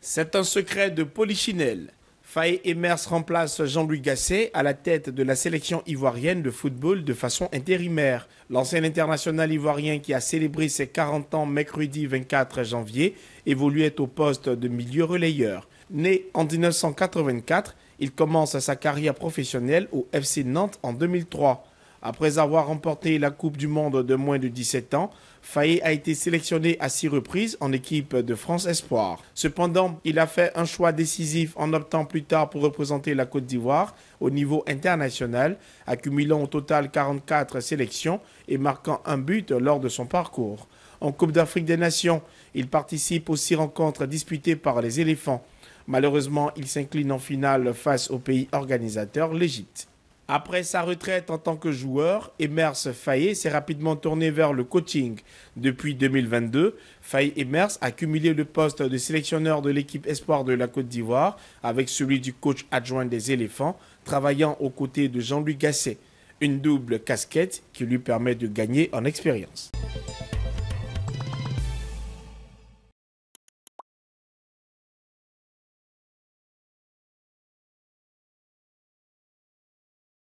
C'est un secret de Polichinelle. Faye Emers remplace Jean-Louis Gasset à la tête de la sélection ivoirienne de football de façon intérimaire. L'ancien international ivoirien qui a célébré ses 40 ans mercredi 24 janvier évoluait au poste de milieu relayeur. Né en 1984, il commence sa carrière professionnelle au FC Nantes en 2003. Après avoir remporté la Coupe du Monde de moins de 17 ans, Faye a été sélectionné à six reprises en équipe de France Espoir. Cependant, il a fait un choix décisif en optant plus tard pour représenter la Côte d'Ivoire au niveau international, accumulant au total 44 sélections et marquant un but lors de son parcours. En Coupe d'Afrique des Nations, il participe aux six rencontres disputées par les éléphants. Malheureusement, il s'incline en finale face au pays organisateur, l'Égypte. Après sa retraite en tant que joueur, Emers Fayet s'est rapidement tourné vers le coaching. Depuis 2022, Fayet Emers a cumulé le poste de sélectionneur de l'équipe espoir de la Côte d'Ivoire avec celui du coach adjoint des éléphants, travaillant aux côtés de jean louis Gasset. Une double casquette qui lui permet de gagner en expérience.